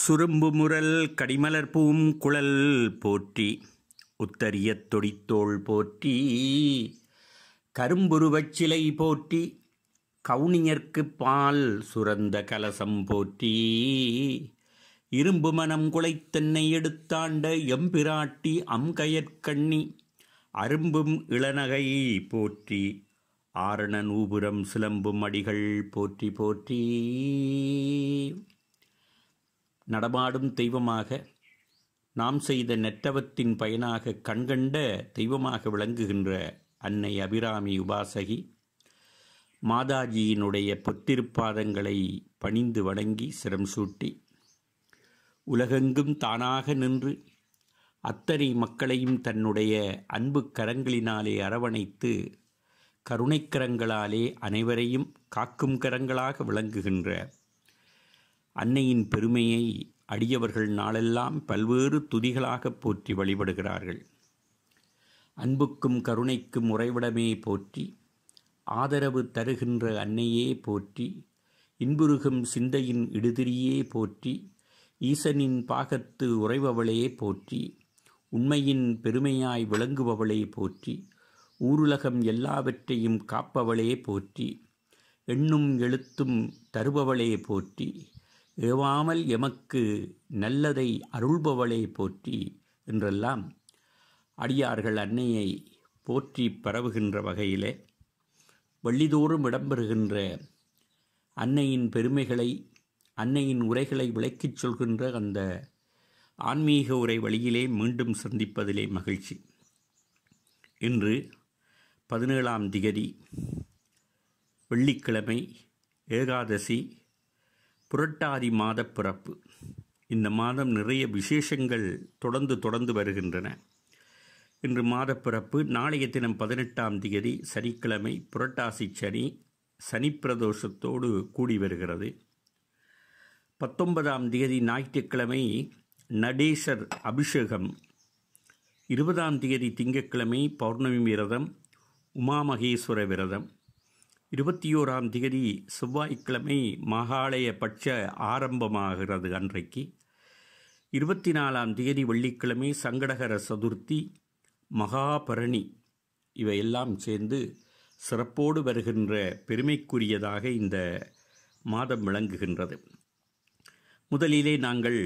சுரும்பு முரல் கடிமலர் boom குழல் போற்றி உத்தரியத் தொடித்தோள் போற்றி கரும்புருவச் சிலை போற்றி கவுனியர்க்கு பால் சுரந்த கலசம் போற்றி இரும்பு மனம் குலைத்தென்னை எடுத்தாண்ட எம்பிராட்டி அம்கயற்கண்ணி அரும்பும் இளநகை போற்றி ஆரணன் ஊபுரம் சிலம்பும் அடிகள் போற்றி போற்றி நடமாடும் தெய்வமாக நாம் செய்த நெற்றவத்தின் பயனாக கண்கண்ட தெய்வமாக விளங்குகின்ற அன்னை அபிராமி உபாசகி மாதாஜியினுடைய பொத்திருப்பாதங்களை பணிந்து வணங்கி சிரம் சூட்டி உலகெங்கும் தானாக நின்று அத்தனை மக்களையும் தன்னுடைய அன்பு கரங்களினாலே அரவணைத்து கருணைக்கரங்களாலே அனைவரையும் காக்கும் கரங்களாக விளங்குகின்ற அன்னையின் பெருமையை அடியவர்கள் நாளெல்லாம் பல்வேறு துதிகளாக போற்றி வழிபடுகிறார்கள் அன்புக்கும் கருணைக்கும் உறைவிடமே போற்றி ஆதரவு தருகின்ற அன்னையே போற்றி இன்புருகும் சிந்தையின் இடுதிரியே போற்றி ஈசனின் பாகத்து உறைபவளே போற்றி உண்மையின் பெருமையாய் விளங்குபவளே போற்றி ஊருலகம் எல்லாவற்றையும் காப்பவளே போற்றி எண்ணும் எழுத்தும் தருபவளே போற்றி ஏவாமல் எமக்கு நல்லதை அருள்பவளே போற்றி என்றெல்லாம் அடியார்கள் அன்னையை போற்றி பரவுகின்ற வகையிலே வள்ளிதோறும் இடம்பெறுகின்ற அன்னையின் பெருமைகளை அன்னையின் உரைகளை விளக்கிச் சொல்கின்ற அந்த ஆன்மீக உரை வழியிலே மீண்டும் சந்திப்பதிலே மகிழ்ச்சி இன்று பதினேழாம் திகதி வெள்ளிக்கிழமை ஏகாதசி புரட்டாதி மாத பிறப்பு இந்த மாதம் நிறைய விசேஷங்கள் தொடர்ந்து தொடர்ந்து வருகின்றன இன்று மாத பிறப்பு நாளைய தினம் பதினெட்டாம் தேதி சனிக்கிழமை புரட்டாசி சனி சனிப்பிரதோஷத்தோடு கூடி வருகிறது பத்தொன்பதாம் தேதி ஞாயிற்றுக்கிழமை நடேசர் அபிஷேகம் இருபதாம் தேதி திங்கட்கிழமை பௌர்ணமி விரதம் உமாமகேஸ்வர விரதம் இருபத்தி ஓராம் திகதி செவ்வாய்க்கிழமை மகாலய பட்ச ஆரம்பமாகிறது அன்றைக்கு இருபத்தி நாலாம் திகதி வெள்ளிக்கிழமை சங்கடகர சதுர்த்தி மகாபரணி இவையெல்லாம் சேர்ந்து சிறப்போடு வருகின்ற பெருமைக்குரியதாக இந்த மாதம் விளங்குகின்றது முதலிலே நாங்கள்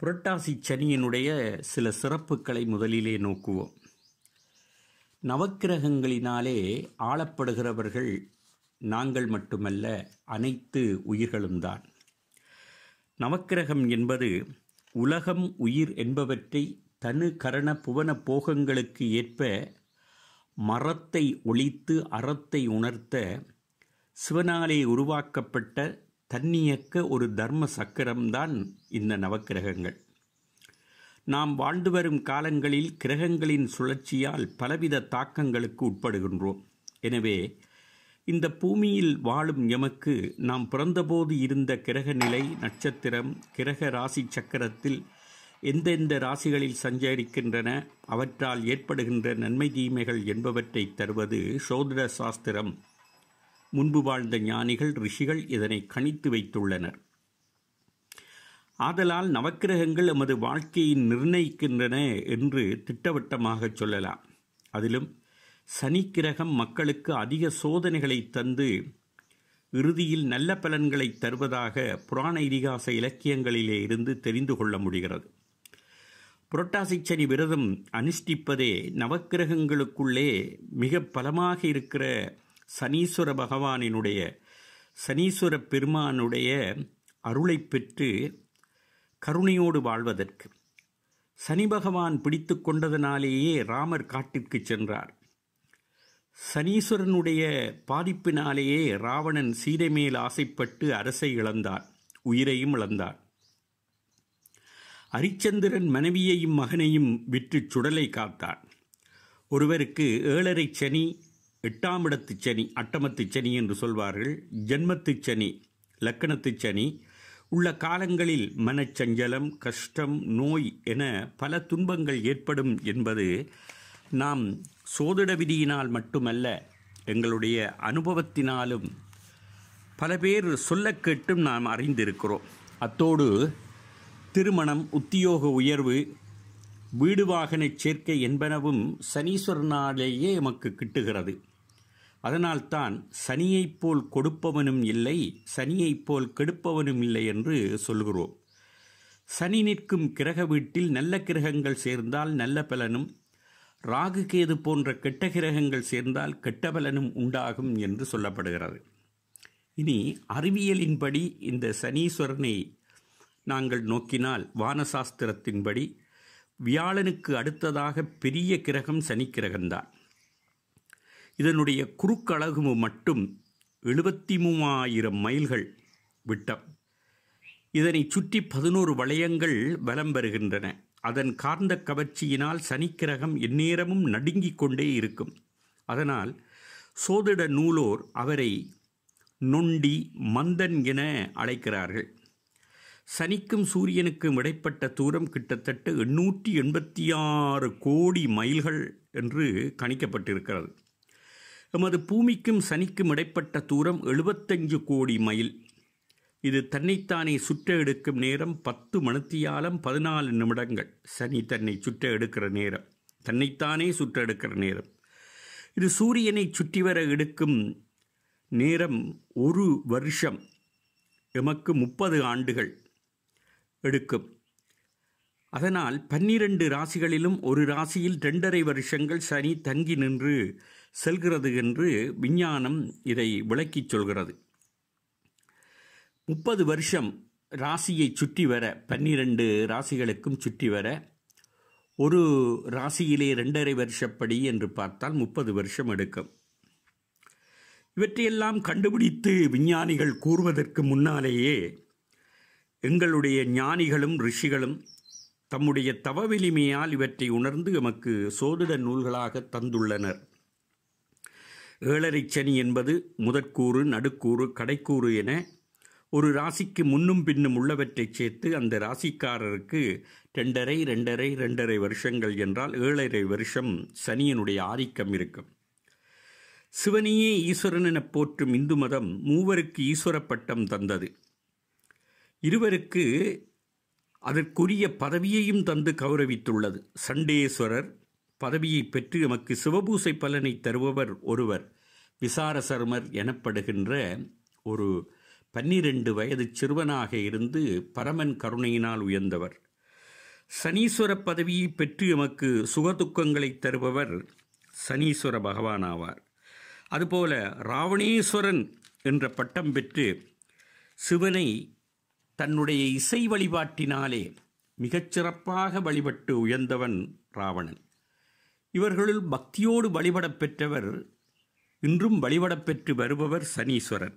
புரட்டாசி சனியினுடைய சில சிறப்புகளை முதலிலே நோக்குவோம் நவக்கிரகங்களினாலே ஆளப்படுகிறவர்கள் நாங்கள் மட்டுமல்ல அனைத்து உயிர்களும் தான் நவக்கிரகம் என்பது உலகம் உயிர் என்பவற்றை தனு கரண புவன போகங்களுக்கு ஏற்ப மரத்தை ஒழித்து அறத்தை உணர்த்த சிவனாலே உருவாக்கப்பட்ட தன்னியக்க ஒரு தர்ம சக்கரம்தான் இந்த நவக்கிரகங்கள் நாம் வாழ்ந்து வரும் காலங்களில் கிரகங்களின் சுழற்சியால் பலவித தாக்கங்களுக்கு உட்படுகின்றோம் எனவே இந்த பூமியில் வாழும் எமக்கு நாம் பிறந்தபோது இருந்த கிரக நிலை நட்சத்திரம் கிரக ராசி சக்கரத்தில் எந்தெந்த ராசிகளில் சஞ்சரிக்கின்றன அவற்றால் ஏற்படுகின்ற நன்மை தீமைகள் என்பவற்றை தருவது சோதிட சாஸ்திரம் முன்பு வாழ்ந்த ஞானிகள் ரிஷிகள் இதனை கணித்து வைத்துள்ளனர் ஆதலால் நவக்கிரகங்கள் எமது வாழ்க்கையை நிர்ணயிக்கின்றன என்று திட்டவட்டமாக சொல்லலாம் அதிலும் சனிக்கிரகம் மக்களுக்கு அதிக சோதனைகளை தந்து இறுதியில் நல்ல பலன்களை தருவதாக புராண இதிகாச இலக்கியங்களிலே இருந்து தெரிந்து கொள்ள முடிகிறது புரட்டாசி சனி விரதம் அனுஷ்டிப்பதே நவக்கிரகங்களுக்குள்ளே மிக பலமாக இருக்கிற சனீஸ்வர பகவானினுடைய சனீஸ்வர பெருமானுடைய அருளை பெற்று கருணையோடு வாழ்வதற்கு சனி பகவான் பிடித்து கொண்டதனாலேயே ராமர் காட்டிற்கு சென்றார் சனீஸ்வரனுடைய பாதிப்பினாலேயே ராவணன் சீதை மேல் ஆசைப்பட்டு அரசை இழந்தார் உயிரையும் இழந்தார் அரிச்சந்திரன் மனைவியையும் மகனையும் விற்று சுடலை காத்தார் ஒருவருக்கு ஏழரை சனி எட்டாம் இடத்து சனி அட்டமத்து சனி என்று சொல்வார்கள் ஜென்மத்து சனி லக்கணத்து சனி உள்ள காலங்களில் மனச்சஞ்சலம் கஷ்டம் நோய் என பல துன்பங்கள் ஏற்படும் என்பது நாம் சோதிட விதியினால் மட்டுமல்ல எங்களுடைய அனுபவத்தினாலும் பல பேர் சொல்ல கேட்டும் நாம் அறிந்திருக்கிறோம் அத்தோடு திருமணம் உத்தியோக உயர்வு வீடு வாகன சேர்க்கை என்பனவும் சனீஸ்வரனாலேயே எமக்கு கிட்டுகிறது அதனால்தான் சனியைப் போல் கொடுப்பவனும் இல்லை சனியைப் போல் கெடுப்பவனும் இல்லை என்று சொல்கிறோம் சனி நிற்கும் கிரக வீட்டில் நல்ல கிரகங்கள் சேர்ந்தால் நல்ல பலனும் ராகு கேது போன்ற கெட்ட கிரகங்கள் சேர்ந்தால் கெட்ட பலனும் உண்டாகும் என்று சொல்லப்படுகிறது இனி அறிவியலின்படி இந்த சனீஸ்வரனை நாங்கள் நோக்கினால் வானசாஸ்திரத்தின்படி வியாழனுக்கு அடுத்ததாக பெரிய கிரகம் சனிக்கிரகம்தான் இதனுடைய குறுக்கழகு மட்டும் எழுபத்தி மூவாயிரம் மைல்கள் விட்டம் இதனை சுற்றி பதினோரு வளையங்கள் வலம் வருகின்றன அதன் கார்ந்த கவர்ச்சியினால் சனிக்கிரகம் எந்நேரமும் நடுங்கிக் கொண்டே இருக்கும் அதனால் சோதிட நூலோர் அவரை நொண்டி மந்தன் என அழைக்கிறார்கள் சனிக்கும் சூரியனுக்கும் இடைப்பட்ட தூரம் கிட்டத்தட்ட எண்ணூற்றி எண்பத்தி ஆறு கோடி மைல்கள் என்று கணிக்கப்பட்டிருக்கிறது எமது பூமிக்கும் சனிக்கும் இடைப்பட்ட தூரம் எழுபத்தஞ்சு கோடி மைல் இது தன்னைத்தானே சுற்ற எடுக்கும் நேரம் பத்து மணித்தியாலம் பதினாலு நிமிடங்கள் சனி தன்னை சுற்ற எடுக்கிற நேரம் தன்னைத்தானே சுற்ற எடுக்கிற நேரம் இது சூரியனை சுற்றி வர எடுக்கும் நேரம் ஒரு வருஷம் எமக்கு முப்பது ஆண்டுகள் எடுக்கும் அதனால் பன்னிரண்டு ராசிகளிலும் ஒரு ராசியில் ரெண்டரை வருஷங்கள் சனி தங்கி நின்று செல்கிறது என்று விஞ்ஞானம் இதை விளக்கிச் சொல்கிறது முப்பது வருஷம் ராசியை சுற்றி வர பன்னிரண்டு ராசிகளுக்கும் சுற்றி வர ஒரு ராசியிலே ரெண்டரை வருஷப்படி என்று பார்த்தால் முப்பது வருஷம் எடுக்கும் இவற்றையெல்லாம் கண்டுபிடித்து விஞ்ஞானிகள் கூறுவதற்கு முன்னாலேயே எங்களுடைய ஞானிகளும் ரிஷிகளும் தம்முடைய தவவெளிமையால் இவற்றை உணர்ந்து எமக்கு சோதிட நூல்களாக தந்துள்ளனர் ஏழரை சனி என்பது முதற்கூறு நடுக்கூறு கடைக்கூறு என ஒரு ராசிக்கு முன்னும் பின்னும் உள்ளவற்றை சேர்த்து அந்த ராசிக்காரருக்கு ரெண்டரை ரெண்டரை ரெண்டரை வருஷங்கள் என்றால் ஏழரை வருஷம் சனியனுடைய ஆதிக்கம் இருக்கும் சிவனியே ஈஸ்வரன் என போற்றும் இந்து மதம் மூவருக்கு ஈஸ்வர பட்டம் தந்தது இருவருக்கு அதற்குரிய பதவியையும் தந்து கௌரவித்துள்ளது சண்டேஸ்வரர் பதவியை பெற்று நமக்கு சிவபூசை பலனை தருபவர் ஒருவர் விசாரசர்மர் எனப்படுகின்ற ஒரு பன்னிரண்டு வயது சிறுவனாக இருந்து பரமன் கருணையினால் உயர்ந்தவர் சனீஸ்வர பதவியை பெற்று எமக்கு சுகதுக்கங்களை தருபவர் சனீஸ்வர பகவான் ஆவார் அதுபோல ராவணேஸ்வரன் என்ற பட்டம் பெற்று சிவனை தன்னுடைய இசை வழிபாட்டினாலே மிகச்சிறப்பாக வழிபட்டு உயர்ந்தவன் ராவணன் இவர்களுள் பக்தியோடு வழிபடப் பெற்றவர் இன்றும் வழிபட பெற்று வருபவர் சனீஸ்வரர்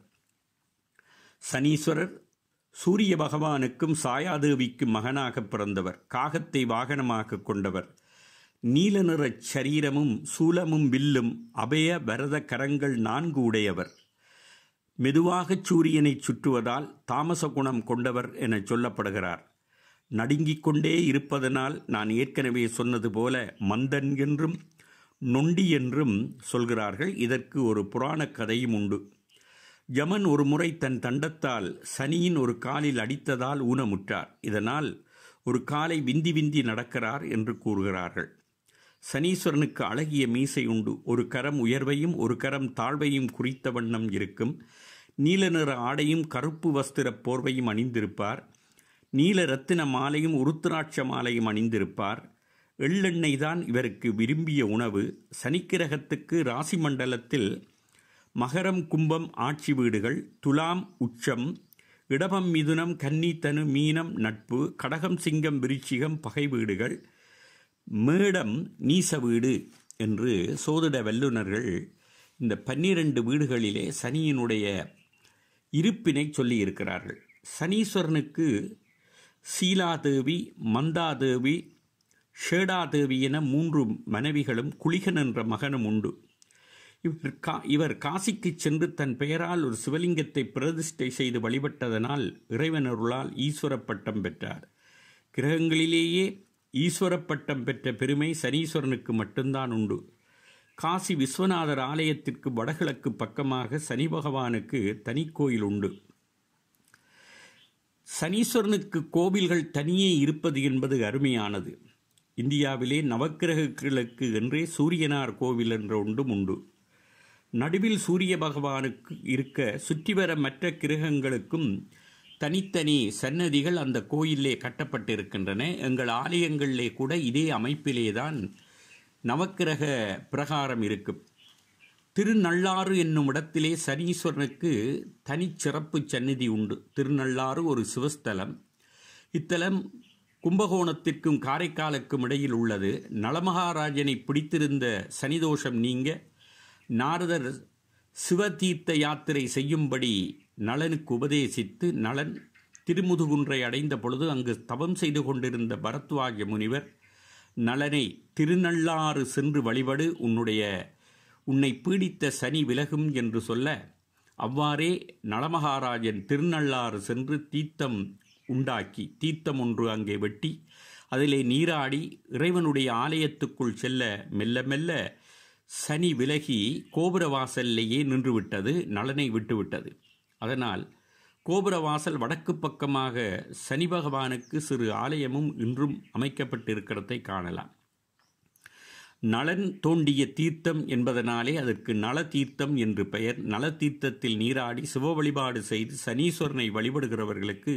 சனீஸ்வரர் சூரிய பகவானுக்கும் சாயாதேவிக்கும் மகனாக பிறந்தவர் காகத்தை வாகனமாக கொண்டவர் நீல நிறச் சரீரமும் சூலமும் வில்லும் அபய வரத கரங்கள் நான்கு உடையவர் மெதுவாகச் சூரியனை சுற்றுவதால் தாமச குணம் கொண்டவர் என சொல்லப்படுகிறார் நடுங்கிக் கொண்டே இருப்பதனால் நான் ஏற்கனவே சொன்னது போல மந்தன் என்றும் நொண்டி என்றும் சொல்கிறார்கள் இதற்கு ஒரு புராணக் கதையும் உண்டு யமன் ஒரு முறை தன் தண்டத்தால் சனியின் ஒரு காலில் அடித்ததால் ஊனமுற்றார் இதனால் ஒரு காலை விந்தி விந்தி நடக்கிறார் என்று கூறுகிறார்கள் சனீஸ்வரனுக்கு அழகிய மீசை உண்டு ஒரு கரம் உயர்வையும் ஒரு கரம் தாழ்வையும் குறித்த வண்ணம் இருக்கும் நீல நிற ஆடையும் கருப்பு வஸ்திர போர்வையும் அணிந்திருப்பார் நீல ரத்தின மாலையும் உருத்திராட்ச மாலையும் அணிந்திருப்பார் எள்ளெண்ணெய் தான் இவருக்கு விரும்பிய உணவு சனிக்கிரகத்துக்கு ராசி மண்டலத்தில் மகரம் கும்பம் ஆட்சி வீடுகள் துலாம் உச்சம் இடமம் மிதுனம் கன்னி தனு மீனம் நட்பு கடகம் சிங்கம் விருச்சிகம் பகை வீடுகள் மேடம் நீச வீடு என்று சோதிட வல்லுநர்கள் இந்த பன்னிரண்டு வீடுகளிலே சனியினுடைய இருப்பினை சொல்லியிருக்கிறார்கள் சனீஸ்வரனுக்கு சீலாதேவி மந்தாதேவி ஷேடாதேவி என மூன்று மனைவிகளும் குளிகன் என்ற மகனும் உண்டு இவர் கா இவர் காசிக்கு சென்று தன் பெயரால் ஒரு சிவலிங்கத்தை பிரதிஷ்டை செய்து வழிபட்டதனால் இறைவனருளால் ஈஸ்வர பட்டம் பெற்றார் கிரகங்களிலேயே ஈஸ்வர பட்டம் பெற்ற பெருமை சனீஸ்வரனுக்கு மட்டும்தான் உண்டு காசி விஸ்வநாதர் ஆலயத்திற்கு வடகிழக்கு பக்கமாக சனி பகவானுக்கு தனிக்கோயில் உண்டு சனீஸ்வரனுக்கு கோவில்கள் தனியே இருப்பது என்பது அருமையானது இந்தியாவிலே நவக்கிரகங்களுக்கு என்றே சூரியனார் கோவில் என்ற ஒன்றும் உண்டு நடுவில் சூரிய பகவானுக்கு இருக்க சுற்றி வர மற்ற கிரகங்களுக்கும் தனித்தனி சன்னதிகள் அந்த கோயிலே கட்டப்பட்டிருக்கின்றன எங்கள் ஆலயங்களிலே கூட இதே அமைப்பிலே தான் நவக்கிரக பிரகாரம் இருக்கும் திருநள்ளாறு என்னும் இடத்திலே சனீஸ்வரனுக்கு தனிச்சிறப்பு சந்நிதி உண்டு திருநள்ளாறு ஒரு சிவஸ்தலம் இத்தலம் கும்பகோணத்திற்கும் காரைக்காலுக்கும் இடையில் உள்ளது நலமகாராஜனை பிடித்திருந்த சனிதோஷம் நீங்க நாரதர் சிவதீர்த்த யாத்திரை செய்யும்படி நலனுக்கு உபதேசித்து நலன் திருமுதுகுன்றை அடைந்த பொழுது அங்கு தவம் செய்து கொண்டிருந்த பரத்வாஜ முனிவர் நலனை திருநள்ளாறு சென்று வழிபடு உன்னுடைய உன்னை பீடித்த சனி விலகும் என்று சொல்ல அவ்வாறே நளமகாராஜன் திருநள்ளாறு சென்று தீர்த்தம் உண்டாக்கி தீர்த்தம் ஒன்று அங்கே வெட்டி அதிலே நீராடி இறைவனுடைய ஆலயத்துக்குள் செல்ல மெல்ல மெல்ல சனி விலகி கோபுரவாசல்லையே நின்றுவிட்டது நலனை விட்டுவிட்டது அதனால் கோபுரவாசல் வடக்கு பக்கமாக சனி பகவானுக்கு சிறு ஆலயமும் இன்றும் அமைக்கப்பட்டிருக்கிறதை காணலாம் நலன் தோண்டிய தீர்த்தம் என்பதனாலே அதற்கு நல தீர்த்தம் என்று பெயர் நல தீர்த்தத்தில் நீராடி சிவ வழிபாடு செய்து சனீஸ்வரனை வழிபடுகிறவர்களுக்கு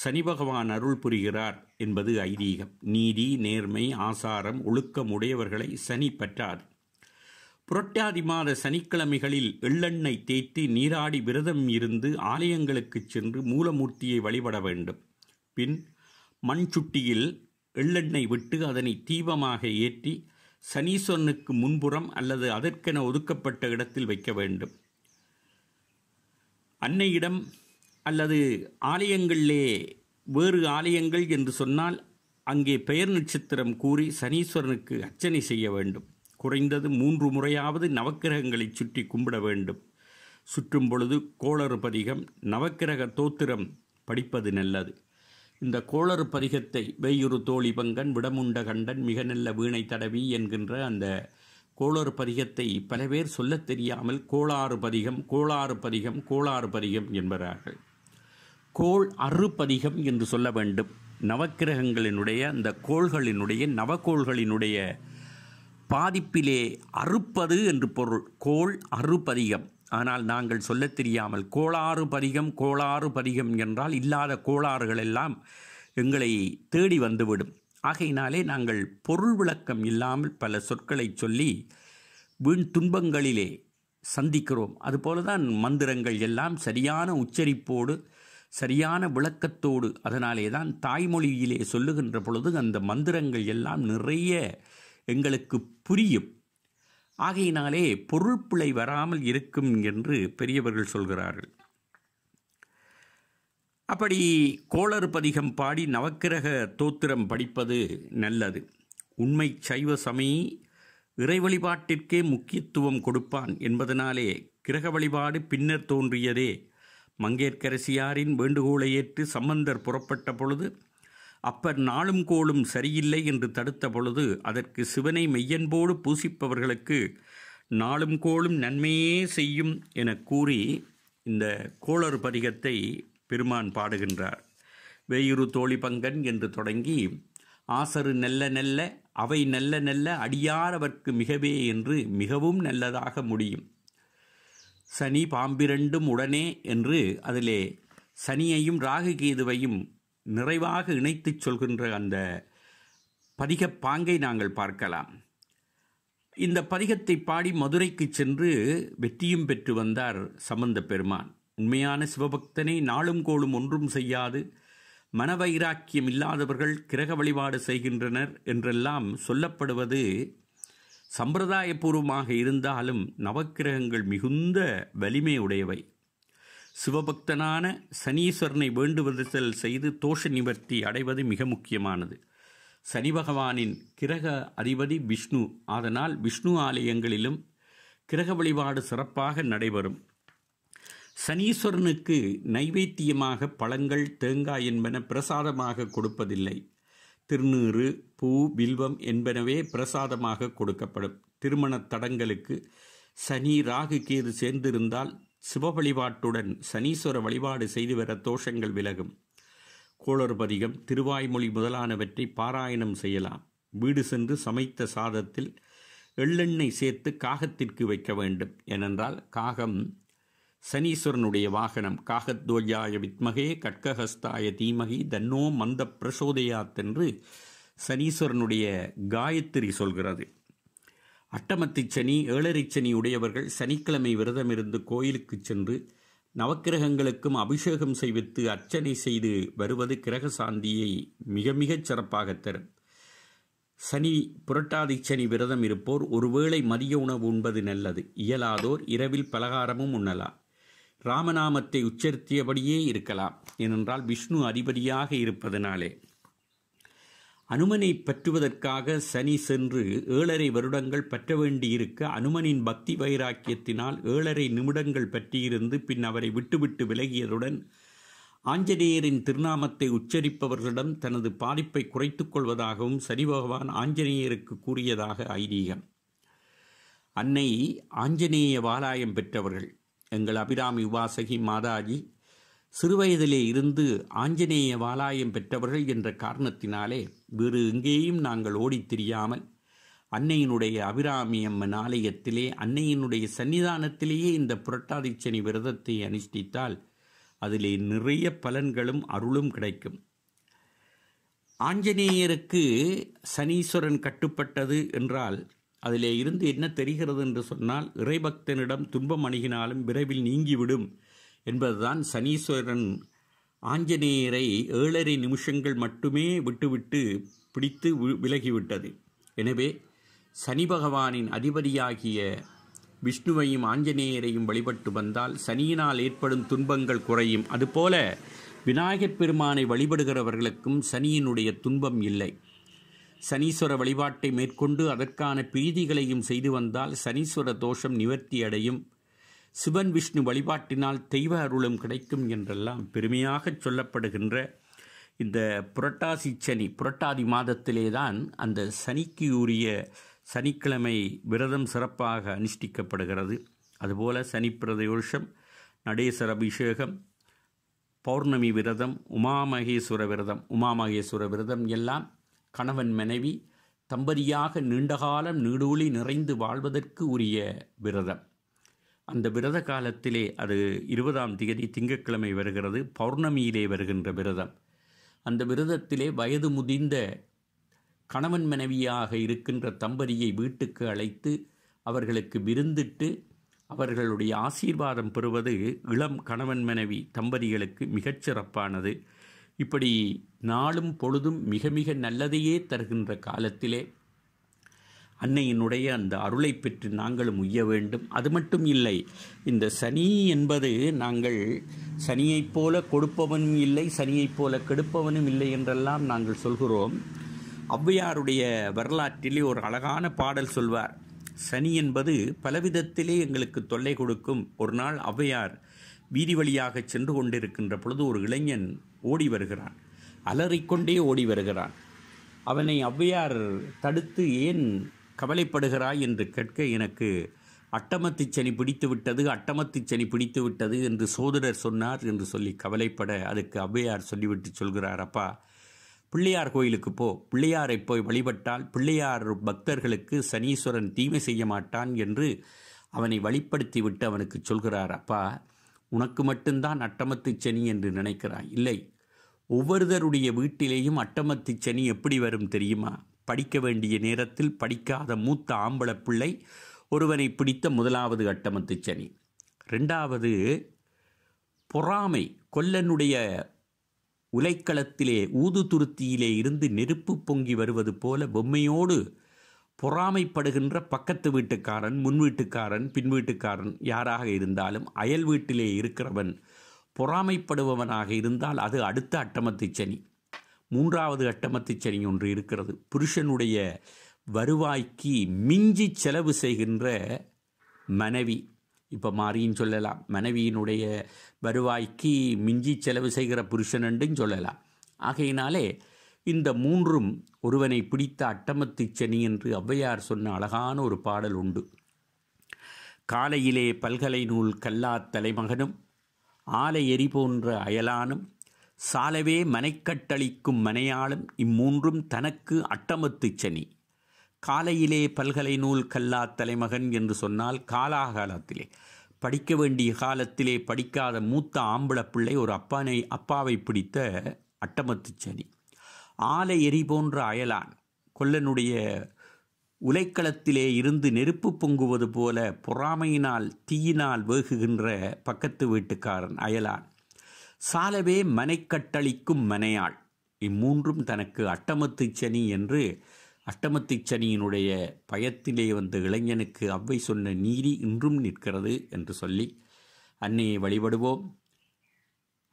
சனி பகவான் அருள் புரிகிறார் என்பது ஐதீகம் நீதி நேர்மை ஆசாரம் ஒழுக்கம் உடையவர்களை சனி பற்றாது புரட்டாதி மாத சனிக்கிழமைகளில் எள்ளெண்ணெய் தேய்த்து நீராடி விரதம் இருந்து ஆலயங்களுக்குச் சென்று மூலமூர்த்தியை வழிபட வேண்டும் பின் மண் சுட்டியில் எள்ளெண்ணெய் விட்டு அதனை தீபமாக ஏற்றி சனீஸ்வரனுக்கு முன்புறம் அல்லது அதற்கென ஒதுக்கப்பட்ட இடத்தில் வைக்க வேண்டும் அன்னையிடம் அல்லது ஆலயங்களிலே வேறு ஆலயங்கள் என்று சொன்னால் அங்கே பெயர் நட்சத்திரம் கூறி சனீஸ்வரனுக்கு அர்ச்சனை செய்ய வேண்டும் குறைந்தது மூன்று முறையாவது நவக்கிரகங்களை சுற்றி கும்பிட வேண்டும் சுற்றும் பொழுது கோளறு பதிகம் நவக்கிரக தோத்திரம் படிப்பது நல்லது இந்த கோளறு பரிகத்தை வெய்யுறு தோழி பங்கன் விடமுண்ட கண்டன் மிக நல்ல வீணை தடவி என்கின்ற அந்த கோளறு பரிகத்தை பல பேர் சொல்லத் தெரியாமல் கோளாறு பதிகம் கோளாறு பதிகம் கோளாறு பதிகம் என்பார்கள் கோள் அறுபதிகம் என்று சொல்ல வேண்டும் நவக்கிரகங்களினுடைய அந்த கோள்களினுடைய நவக்கோள்களினுடைய பாதிப்பிலே அறுப்பது என்று பொருள் கோள் அறுபதிகம் ஆனால் நாங்கள் சொல்லத் தெரியாமல் கோளாறு பரிகம் கோளாறு பரிகம் என்றால் இல்லாத கோளாறுகள் எல்லாம் எங்களை தேடி வந்துவிடும் ஆகையினாலே நாங்கள் பொருள் விளக்கம் இல்லாமல் பல சொற்களை சொல்லி வீண் துன்பங்களிலே சந்திக்கிறோம் அதுபோல தான் மந்திரங்கள் எல்லாம் சரியான உச்சரிப்போடு சரியான விளக்கத்தோடு அதனாலே தான் தாய்மொழியிலே சொல்லுகின்ற பொழுது அந்த மந்திரங்கள் எல்லாம் நிறைய எங்களுக்கு புரியும் ஆகையினாலே பொருள் பிழை வராமல் இருக்கும் என்று பெரியவர்கள் சொல்கிறார்கள் அப்படி கோளறு பதிகம் பாடி நவக்கிரக தோத்திரம் படிப்பது நல்லது உண்மை சைவ சமயி இறை வழிபாட்டிற்கே முக்கியத்துவம் கொடுப்பான் என்பதனாலே கிரக வழிபாடு பின்னர் தோன்றியதே மங்கேற்கரசியாரின் வேண்டுகோளை ஏற்று சம்பந்தர் புறப்பட்ட பொழுது அப்பர் நாளும் கோளும் சரியில்லை என்று தடுத்த பொழுது அதற்கு சிவனை மெய்யன்போடு பூசிப்பவர்களுக்கு நாளும் கோளும் நன்மையே செய்யும் என கூறி இந்த கோளர் பதிகத்தை பெருமான் பாடுகின்றார் வேயுறு தோழி பங்கன் என்று தொடங்கி ஆசரு நல்ல நெல்ல அவை நல்ல நல்ல அடியாரவர்க்கு மிகவே என்று மிகவும் நல்லதாக முடியும் சனி பாம்பிரண்டும் உடனே என்று அதிலே சனியையும் ராகு கேதுவையும் நிறைவாக இணைத்துச் சொல்கின்ற அந்த பதிகப்பாங்கை நாங்கள் பார்க்கலாம் இந்த பதிகத்தை பாடி மதுரைக்கு சென்று வெற்றியும் பெற்று வந்தார் சம்பந்த பெருமான் உண்மையான சிவபக்தனை நாளும் கோளும் ஒன்றும் செய்யாது மனவைராக்கியம் இல்லாதவர்கள் கிரக வழிபாடு செய்கின்றனர் என்றெல்லாம் சொல்லப்படுவது சம்பிரதாயபூர்வமாக இருந்தாலும் நவக்கிரகங்கள் மிகுந்த வலிமை உடையவை சிவபக்தனான சனீஸ்வரனை வேண்டுவதல் செய்து தோஷ நிவர்த்தி அடைவது மிக முக்கியமானது சனி பகவானின் கிரக அதிபதி விஷ்ணு அதனால் விஷ்ணு ஆலயங்களிலும் கிரக வழிபாடு சிறப்பாக நடைபெறும் சனீஸ்வரனுக்கு நைவேத்தியமாக பழங்கள் தேங்காய் என்பன பிரசாதமாக கொடுப்பதில்லை திருநீறு பூ வில்வம் என்பனவே பிரசாதமாக கொடுக்கப்படும் திருமண தடங்களுக்கு சனி ராகு கேது சேர்ந்திருந்தால் சிவ வழிபாட்டுடன் சனீஸ்வர வழிபாடு செய்து வர தோஷங்கள் விலகும் கோளர்பதிகம் திருவாய்மொழி முதலானவற்றை பாராயணம் செய்யலாம் வீடு சென்று சமைத்த சாதத்தில் எள்ளெண்ணெய் சேர்த்து காகத்திற்கு வைக்க வேண்டும் ஏனென்றால் காகம் சனீஸ்வரனுடைய வாகனம் காகத்வஜாய வித்மகே கட்கஹஸ்தாய தீமகி தன்னோ மந்த பிரசோதயாத் என்று சனீஸ்வரனுடைய காயத்திரி சொல்கிறது அட்டமத்தி சனி ஏழரை சனி உடையவர்கள் சனிக்கிழமை விரதமிருந்து கோயிலுக்கு சென்று நவக்கிரகங்களுக்கும் அபிஷேகம் செய்வித்து அர்ச்சனை செய்து வருவது கிரக சாந்தியை மிக மிகச் சிறப்பாக தரும் சனி புரட்டாதி சனி விரதம் இருப்போர் ஒருவேளை மதிய உணவு உண்பது நல்லது இயலாதோர் இரவில் பலகாரமும் உண்ணலாம் ராமநாமத்தை உச்சரித்தியபடியே இருக்கலாம் ஏனென்றால் விஷ்ணு அதிபதியாக இருப்பதனாலே அனுமனை பற்றுவதற்காக சனி சென்று ஏழரை வருடங்கள் பற்ற வேண்டியிருக்க அனுமனின் பக்தி வைராக்கியத்தினால் ஏழரை நிமிடங்கள் பற்றியிருந்து பின் அவரை விட்டுவிட்டு விலகியதுடன் ஆஞ்சநேயரின் திருநாமத்தை உச்சரிப்பவர்களிடம் தனது பாதிப்பை குறைத்துக் கொள்வதாகவும் சனி பகவான் ஆஞ்சநேயருக்கு கூறியதாக ஐதீகம் அன்னை ஆஞ்சநேய வாலாயம் பெற்றவர்கள் எங்கள் அபிராமி உபாசகி மாதாஜி சிறுவயதிலே இருந்து ஆஞ்சநேய வாலாயம் பெற்றவர்கள் என்ற காரணத்தினாலே வேறு எங்கேயும் நாங்கள் ஓடித் தெரியாமல் அன்னையினுடைய அபிராமி அம்மன் ஆலயத்திலே அன்னையினுடைய சன்னிதானத்திலேயே இந்த புரட்டாதி சனி விரதத்தை அனுஷ்டித்தால் அதிலே நிறைய பலன்களும் அருளும் கிடைக்கும் ஆஞ்சநேயருக்கு சனீஸ்வரன் கட்டுப்பட்டது என்றால் அதிலே இருந்து என்ன தெரிகிறது என்று சொன்னால் இறைபக்தனிடம் துன்பம் அணுகினாலும் விரைவில் நீங்கிவிடும் என்பதுதான் சனீஸ்வரன் ஆஞ்சநேயரை ஏழரை நிமிஷங்கள் மட்டுமே விட்டுவிட்டு பிடித்து விலகிவிட்டது எனவே சனி பகவானின் அதிபதியாகிய விஷ்ணுவையும் ஆஞ்சநேயரையும் வழிபட்டு வந்தால் சனியினால் ஏற்படும் துன்பங்கள் குறையும் அதுபோல விநாயகர் பெருமானை வழிபடுகிறவர்களுக்கும் சனியினுடைய துன்பம் இல்லை சனீஸ்வர வழிபாட்டை மேற்கொண்டு அதற்கான பிரீதிகளையும் செய்து வந்தால் சனீஸ்வர தோஷம் நிவர்த்தி அடையும் சிவன் விஷ்ணு வழிபாட்டினால் தெய்வ அருளும் கிடைக்கும் என்றெல்லாம் பெருமையாக சொல்லப்படுகின்ற இந்த புரட்டாசி சனி புரட்டாதி மாதத்திலே தான் அந்த சனிக்கு உரிய சனிக்கிழமை விரதம் சிறப்பாக அனுஷ்டிக்கப்படுகிறது அதுபோல சனி பிரதோஷம் நடேசர் அபிஷேகம் பௌர்ணமி விரதம் உமாமகேஸ்வர விரதம் உமாமகேஸ்வர விரதம் எல்லாம் கணவன் மனைவி தம்பதியாக நீண்டகாலம் நீடூழி நிறைந்து வாழ்வதற்கு உரிய விரதம் அந்த விரத காலத்திலே அது இருபதாம் தேதி திங்கட்கிழமை வருகிறது பௌர்ணமியிலே வருகின்ற விரதம் அந்த விரதத்திலே வயது முதிர்ந்த கணவன் மனைவியாக இருக்கின்ற தம்பதியை வீட்டுக்கு அழைத்து அவர்களுக்கு விருந்திட்டு அவர்களுடைய ஆசீர்வாதம் பெறுவது இளம் கணவன் மனைவி தம்பதிகளுக்கு மிகச்சிறப்பானது இப்படி நாளும் பொழுதும் மிக மிக நல்லதையே தருகின்ற காலத்திலே அன்னையினுடைய அந்த அருளை பெற்று நாங்களும் உய்ய வேண்டும் அது மட்டும் இல்லை இந்த சனி என்பது நாங்கள் சனியைப் போல கொடுப்பவனும் இல்லை சனியைப் போல கெடுப்பவனும் இல்லை என்றெல்லாம் நாங்கள் சொல்கிறோம் ஔவையாருடைய வரலாற்றிலே ஒரு அழகான பாடல் சொல்வார் சனி என்பது பலவிதத்திலே எங்களுக்கு தொல்லை கொடுக்கும் ஒரு நாள் ஔவையார் வீதி வழியாக சென்று கொண்டிருக்கின்ற பொழுது ஒரு இளைஞன் ஓடி வருகிறான் அலறிக்கொண்டே ஓடி வருகிறான் அவனை ஔவையார் தடுத்து ஏன் கவலைப்படுகிறாய் என்று கேட்க எனக்கு அட்டமத்து சனி பிடித்து விட்டது அட்டமத்து சனி பிடித்து விட்டது என்று சோதரர் சொன்னார் என்று சொல்லி கவலைப்பட அதுக்கு ஔவையார் சொல்லிவிட்டு சொல்கிறார் அப்பா பிள்ளையார் கோயிலுக்கு போ பிள்ளையாரை போய் வழிபட்டால் பிள்ளையார் பக்தர்களுக்கு சனீஸ்வரன் தீமை செய்ய மாட்டான் என்று அவனை வழிப்படுத்தி விட்டு அவனுக்கு சொல்கிறார் அப்பா உனக்கு மட்டும்தான் அட்டமத்து சனி என்று நினைக்கிறாய் இல்லை ஒவ்வொருதருடைய வீட்டிலேயும் அட்டமத்து சனி எப்படி வரும் தெரியுமா படிக்க வேண்டிய நேரத்தில் படிக்காத மூத்த ஆம்பள பிள்ளை ஒருவனை பிடித்த முதலாவது கட்டமத்து சனி ரெண்டாவது பொறாமை கொல்லனுடைய உலைக்களத்திலே ஊது துருத்தியிலே இருந்து நெருப்பு பொங்கி வருவது போல பொம்மையோடு பொறாமைப்படுகின்ற பக்கத்து வீட்டுக்காரன் முன் வீட்டுக்காரன் பின் வீட்டுக்காரன் யாராக இருந்தாலும் அயல் வீட்டிலே இருக்கிறவன் பொறாமைப்படுபவனாக இருந்தால் அது அடுத்த அட்டமத்து சனி மூன்றாவது அட்டமத்து சனி ஒன்று இருக்கிறது புருஷனுடைய வருவாய்க்கு மிஞ்சி செலவு செய்கின்ற மனைவி இப்போ மாறின்னு சொல்லலாம் மனைவியினுடைய வருவாய்க்கு மிஞ்சி செலவு செய்கிற புருஷன் என்றும் சொல்லலாம் ஆகையினாலே இந்த மூன்றும் ஒருவனை பிடித்த அட்டமத்து சனி என்று ஔவையார் சொன்ன அழகான ஒரு பாடல் உண்டு காலையிலே பல்கலை நூல் கல்லா தலைமகனும் ஆலை எரி போன்ற அயலானும் சாலவே மனைக்கட்டளிக்கும் மனையாளம் இம்மூன்றும் தனக்கு அட்டமத்து சனி காலையிலே பல்கலை நூல் கல்லா தலைமகன் என்று சொன்னால் காலாகாலத்திலே படிக்க வேண்டிய காலத்திலே படிக்காத மூத்த பிள்ளை ஒரு அப்பானை அப்பாவை பிடித்த அட்டமத்து சனி ஆலை எரி போன்ற அயலான் கொல்லனுடைய உலைக்களத்திலே இருந்து நெருப்பு பொங்குவது போல பொறாமையினால் தீயினால் வேகுகின்ற பக்கத்து வீட்டுக்காரன் அயலான் சாலவே மனைக்கட்டளிக்கும் மனையாள் இம்மூன்றும் தனக்கு அட்டமத்து சனி என்று அட்டமத்து சனியினுடைய பயத்திலே வந்த இளைஞனுக்கு அவ்வை சொன்ன நீரி இன்றும் நிற்கிறது என்று சொல்லி அன்னையை வழிபடுவோம்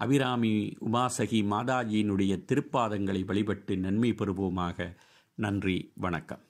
அபிராமி உமாசகி மாதாஜியினுடைய திருப்பாதங்களை வழிபட்டு நன்மை பெறுவோமாக நன்றி வணக்கம்